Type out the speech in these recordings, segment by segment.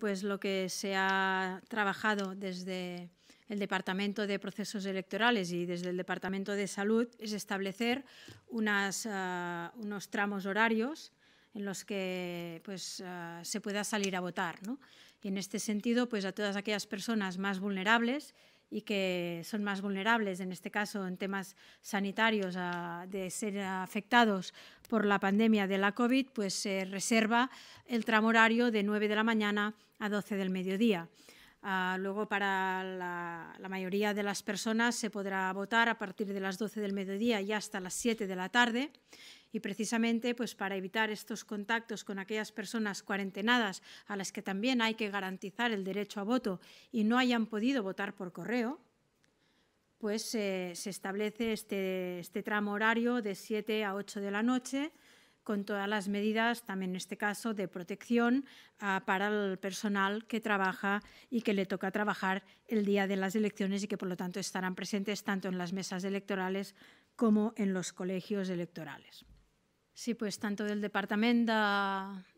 Pues lo que se ha trabajado desde el Departamento de Procesos Electorales y desde el Departamento de Salud es establecer ah, unos tramos horarios en los que pues, ah, se pueda salir a votar. Y en este sentido, pues, a todas aquellas personas más vulnerables y que son más vulnerables, en este caso en temas sanitarios, de ser afectados por la pandemia de la COVID, pues se reserva el tramo horario de 9 de la mañana a 12 del mediodía. Ah, luego para la, mayoría de las personas se podrá votar a partir de las 12 del mediodía y hasta las 7 de la tarde. Y precisamente pues, para evitar estos contactos con aquellas personas cuarentenadas a las que también hay que garantizar el derecho a voto y no hayan podido votar por correo, pues eh, se establece este, este tramo horario de 7 a 8 de la noche con todas las medidas, también en este caso, de protección ah, para el personal que trabaja y que le toca trabajar el día de las elecciones y que, por lo tanto, estarán presentes tanto en las mesas electorales como en los colegios electorales. Sí, pues tanto del Departamento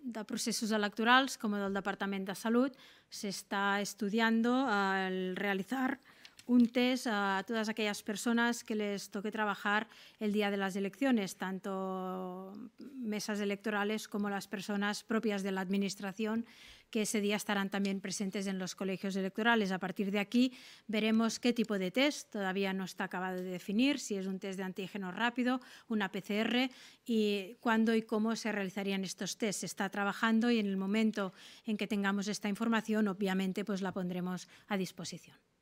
de, Procesos Electorales como del Departamento de Salud se está estudiando al ah, realizar un test a todas aquellas personas que les toque trabajar el día de las elecciones, tanto mesas electorales como las personas propias de la Administración que ese día estarán también presentes en los colegios electorales. A partir de aquí veremos qué tipo de test, todavía no está acabado de definir, si es un test de antígeno rápido, una PCR y cuándo y cómo se realizarían estos tests. Se está trabajando y en el momento en que tengamos esta información, obviamente, pues la pondremos a disposición.